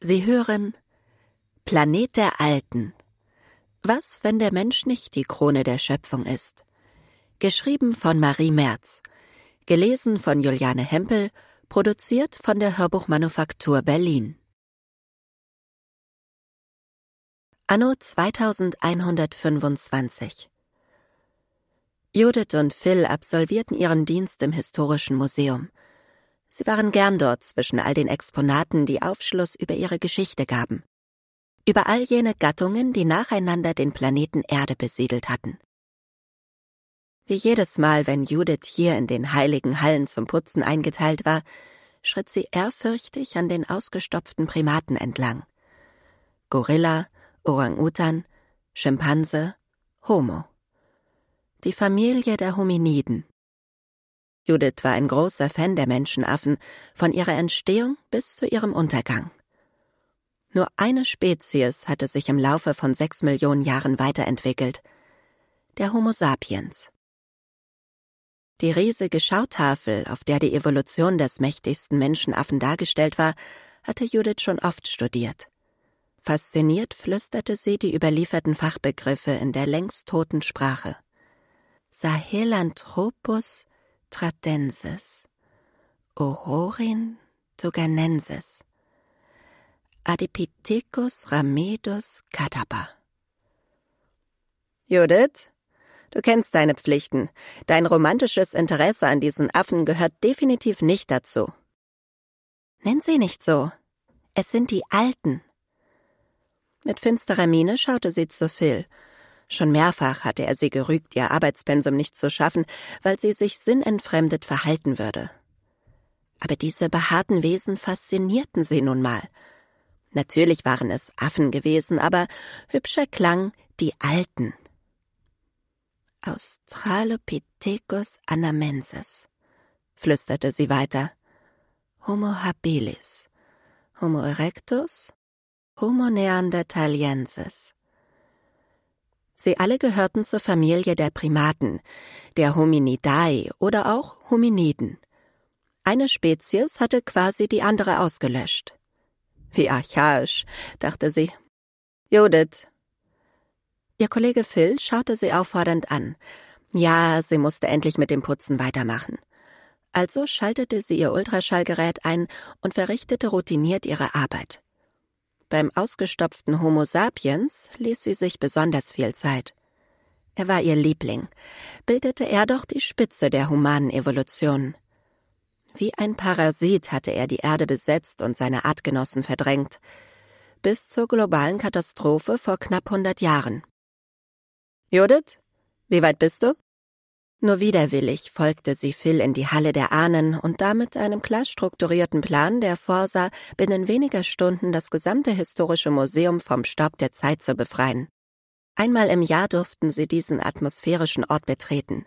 Sie hören Planet der Alten. Was, wenn der Mensch nicht die Krone der Schöpfung ist? Geschrieben von Marie Merz. Gelesen von Juliane Hempel. Produziert von der Hörbuchmanufaktur Berlin. Anno 2125. Judith und Phil absolvierten ihren Dienst im Historischen Museum – Sie waren gern dort zwischen all den Exponaten, die Aufschluss über ihre Geschichte gaben. Über all jene Gattungen, die nacheinander den Planeten Erde besiedelt hatten. Wie jedes Mal, wenn Judith hier in den heiligen Hallen zum Putzen eingeteilt war, schritt sie ehrfürchtig an den ausgestopften Primaten entlang. Gorilla, Orang-Utan, Schimpanse, Homo. Die Familie der Hominiden, Judith war ein großer Fan der Menschenaffen, von ihrer Entstehung bis zu ihrem Untergang. Nur eine Spezies hatte sich im Laufe von sechs Millionen Jahren weiterentwickelt, der Homo sapiens. Die riesige Schautafel, auf der die Evolution des mächtigsten Menschenaffen dargestellt war, hatte Judith schon oft studiert. Fasziniert flüsterte sie die überlieferten Fachbegriffe in der längst toten Sprache. Sahelanthropus tradensis, Aurorin toganensis, Adipithecus ramedus cadaver. Judith, du kennst deine Pflichten. Dein romantisches Interesse an diesen Affen gehört definitiv nicht dazu. Nenn sie nicht so. Es sind die Alten. Mit finsterer Miene schaute sie zu Phil Schon mehrfach hatte er sie gerügt, ihr Arbeitspensum nicht zu schaffen, weil sie sich sinnentfremdet verhalten würde. Aber diese behaarten Wesen faszinierten sie nun mal. Natürlich waren es Affen gewesen, aber hübscher klang die Alten. Australopithecus anamensis, flüsterte sie weiter. Homo habilis, Homo erectus, Homo neanderthaliensis. Sie alle gehörten zur Familie der Primaten, der Hominidae oder auch Hominiden. Eine Spezies hatte quasi die andere ausgelöscht. Wie archaisch, dachte sie. Judith. Ihr Kollege Phil schaute sie auffordernd an. Ja, sie musste endlich mit dem Putzen weitermachen. Also schaltete sie ihr Ultraschallgerät ein und verrichtete routiniert ihre Arbeit. Beim ausgestopften Homo sapiens ließ sie sich besonders viel Zeit. Er war ihr Liebling, bildete er doch die Spitze der humanen Evolution. Wie ein Parasit hatte er die Erde besetzt und seine Artgenossen verdrängt, bis zur globalen Katastrophe vor knapp 100 Jahren. Judith, wie weit bist du? Nur widerwillig folgte sie Phil in die Halle der Ahnen und damit einem klar strukturierten Plan, der vorsah, binnen weniger Stunden das gesamte historische Museum vom Staub der Zeit zu befreien. Einmal im Jahr durften sie diesen atmosphärischen Ort betreten.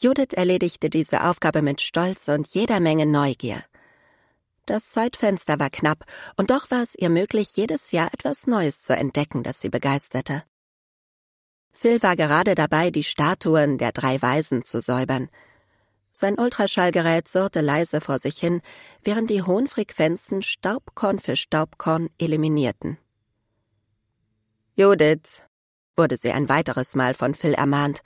Judith erledigte diese Aufgabe mit Stolz und jeder Menge Neugier. Das Zeitfenster war knapp, und doch war es ihr möglich, jedes Jahr etwas Neues zu entdecken, das sie begeisterte. Phil war gerade dabei, die Statuen der drei Weisen zu säubern. Sein Ultraschallgerät surrte leise vor sich hin, während die hohen Frequenzen Staubkorn für Staubkorn eliminierten. Judith, wurde sie ein weiteres Mal von Phil ermahnt.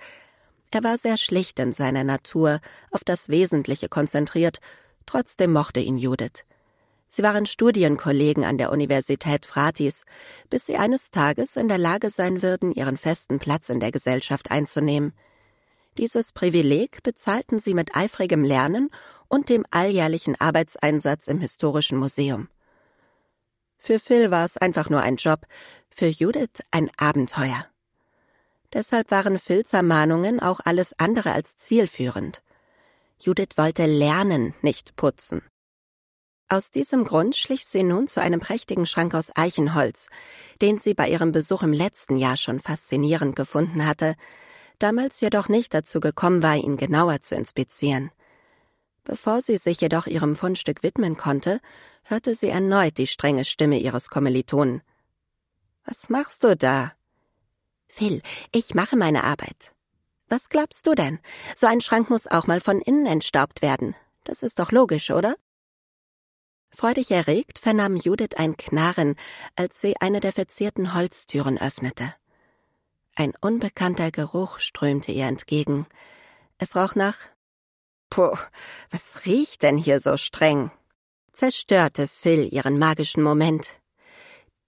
Er war sehr schlicht in seiner Natur, auf das Wesentliche konzentriert, trotzdem mochte ihn Judith. Sie waren Studienkollegen an der Universität Fratis, bis sie eines Tages in der Lage sein würden, ihren festen Platz in der Gesellschaft einzunehmen. Dieses Privileg bezahlten sie mit eifrigem Lernen und dem alljährlichen Arbeitseinsatz im Historischen Museum. Für Phil war es einfach nur ein Job, für Judith ein Abenteuer. Deshalb waren Phils Ermahnungen auch alles andere als zielführend. Judith wollte lernen, nicht putzen. Aus diesem Grund schlich sie nun zu einem prächtigen Schrank aus Eichenholz, den sie bei ihrem Besuch im letzten Jahr schon faszinierend gefunden hatte, damals jedoch nicht dazu gekommen war, ihn genauer zu inspizieren. Bevor sie sich jedoch ihrem Fundstück widmen konnte, hörte sie erneut die strenge Stimme ihres Kommilitonen. Was machst du da? Phil, ich mache meine Arbeit. Was glaubst du denn? So ein Schrank muss auch mal von innen entstaubt werden. Das ist doch logisch, oder? Freudig erregt vernahm Judith ein Knarren, als sie eine der verzierten Holztüren öffnete. Ein unbekannter Geruch strömte ihr entgegen. Es roch nach Puh, was riecht denn hier so streng? zerstörte Phil ihren magischen Moment.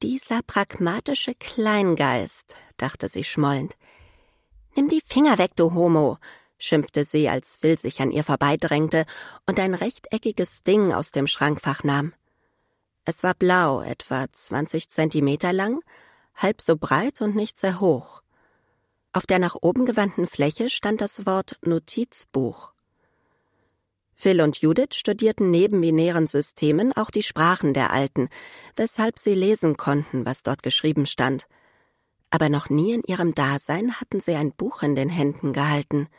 Dieser pragmatische Kleingeist, dachte sie schmollend. Nimm die Finger weg, du Homo, schimpfte sie, als Will sich an ihr vorbeidrängte und ein rechteckiges Ding aus dem Schrankfach nahm. Es war blau, etwa 20 Zentimeter lang, halb so breit und nicht sehr hoch. Auf der nach oben gewandten Fläche stand das Wort Notizbuch. Phil und Judith studierten neben binären Systemen auch die Sprachen der Alten, weshalb sie lesen konnten, was dort geschrieben stand. Aber noch nie in ihrem Dasein hatten sie ein Buch in den Händen gehalten –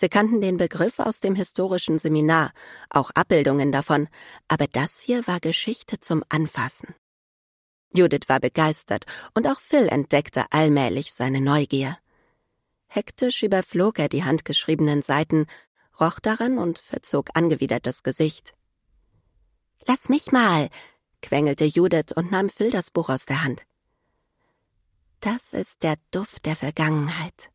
Sie kannten den Begriff aus dem historischen Seminar, auch Abbildungen davon, aber das hier war Geschichte zum Anfassen. Judith war begeistert und auch Phil entdeckte allmählich seine Neugier. Hektisch überflog er die handgeschriebenen Seiten, roch daran und verzog angewidert das Gesicht. Lass mich mal, quengelte Judith und nahm Phil das Buch aus der Hand. Das ist der Duft der Vergangenheit.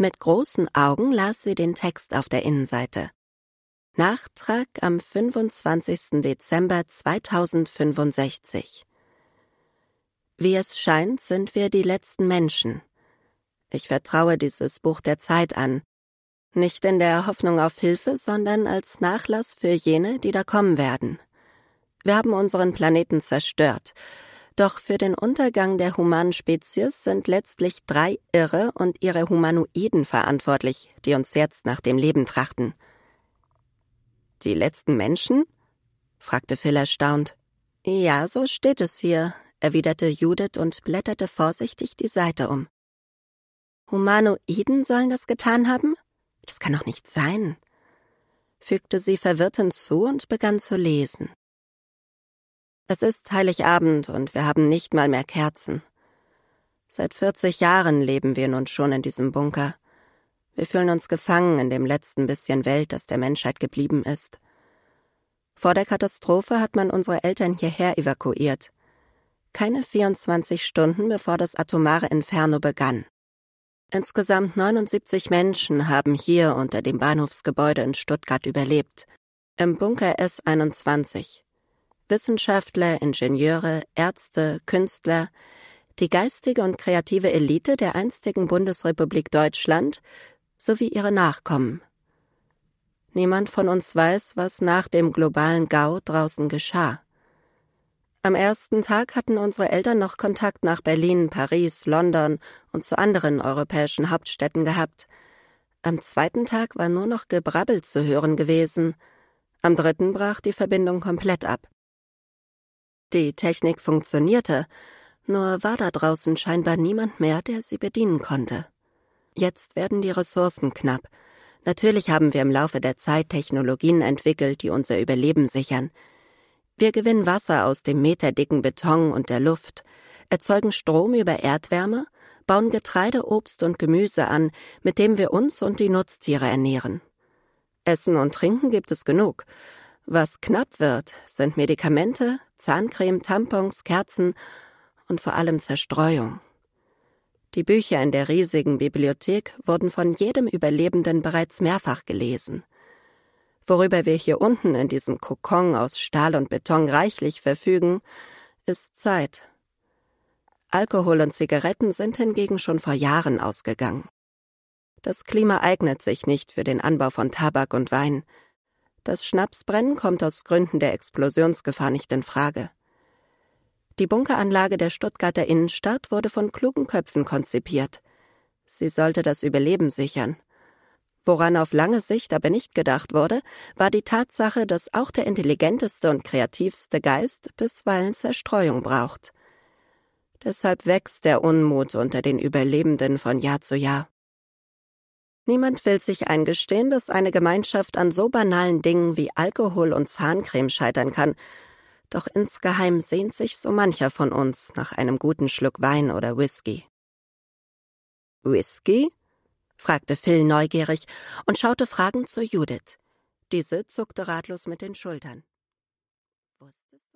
Mit großen Augen las sie den Text auf der Innenseite. Nachtrag am 25. Dezember 2065. Wie es scheint, sind wir die letzten Menschen. Ich vertraue dieses Buch der Zeit an. Nicht in der Hoffnung auf Hilfe, sondern als Nachlass für jene, die da kommen werden. Wir haben unseren Planeten zerstört. Doch für den Untergang der humanen Spezies sind letztlich drei Irre und ihre Humanoiden verantwortlich, die uns jetzt nach dem Leben trachten. Die letzten Menschen? fragte Phil erstaunt. Ja, so steht es hier, erwiderte Judith und blätterte vorsichtig die Seite um. Humanoiden sollen das getan haben? Das kann doch nicht sein, fügte sie verwirrt hinzu und begann zu lesen. Es ist Heiligabend und wir haben nicht mal mehr Kerzen. Seit 40 Jahren leben wir nun schon in diesem Bunker. Wir fühlen uns gefangen in dem letzten bisschen Welt, das der Menschheit geblieben ist. Vor der Katastrophe hat man unsere Eltern hierher evakuiert. Keine 24 Stunden bevor das atomare Inferno begann. Insgesamt 79 Menschen haben hier unter dem Bahnhofsgebäude in Stuttgart überlebt. Im Bunker S21. Wissenschaftler, Ingenieure, Ärzte, Künstler, die geistige und kreative Elite der einstigen Bundesrepublik Deutschland sowie ihre Nachkommen. Niemand von uns weiß, was nach dem globalen Gau draußen geschah. Am ersten Tag hatten unsere Eltern noch Kontakt nach Berlin, Paris, London und zu anderen europäischen Hauptstädten gehabt. Am zweiten Tag war nur noch Gebrabbel zu hören gewesen. Am dritten brach die Verbindung komplett ab. Die Technik funktionierte, nur war da draußen scheinbar niemand mehr, der sie bedienen konnte. Jetzt werden die Ressourcen knapp. Natürlich haben wir im Laufe der Zeit Technologien entwickelt, die unser Überleben sichern. Wir gewinnen Wasser aus dem meterdicken Beton und der Luft, erzeugen Strom über Erdwärme, bauen Getreide, Obst und Gemüse an, mit dem wir uns und die Nutztiere ernähren. Essen und Trinken gibt es genug. Was knapp wird, sind Medikamente, Zahncreme, Tampons, Kerzen und vor allem Zerstreuung. Die Bücher in der riesigen Bibliothek wurden von jedem Überlebenden bereits mehrfach gelesen. Worüber wir hier unten in diesem Kokon aus Stahl und Beton reichlich verfügen, ist Zeit. Alkohol und Zigaretten sind hingegen schon vor Jahren ausgegangen. Das Klima eignet sich nicht für den Anbau von Tabak und Wein, das Schnapsbrennen kommt aus Gründen der Explosionsgefahr nicht in Frage. Die Bunkeranlage der Stuttgarter Innenstadt wurde von klugen Köpfen konzipiert. Sie sollte das Überleben sichern. Woran auf lange Sicht aber nicht gedacht wurde, war die Tatsache, dass auch der intelligenteste und kreativste Geist bisweilen Zerstreuung braucht. Deshalb wächst der Unmut unter den Überlebenden von Jahr zu Jahr. Niemand will sich eingestehen, dass eine Gemeinschaft an so banalen Dingen wie Alkohol und Zahncreme scheitern kann. Doch insgeheim sehnt sich so mancher von uns nach einem guten Schluck Wein oder Whisky. Whisky? fragte Phil neugierig und schaute fragend zu Judith. Diese zuckte ratlos mit den Schultern. Wusstest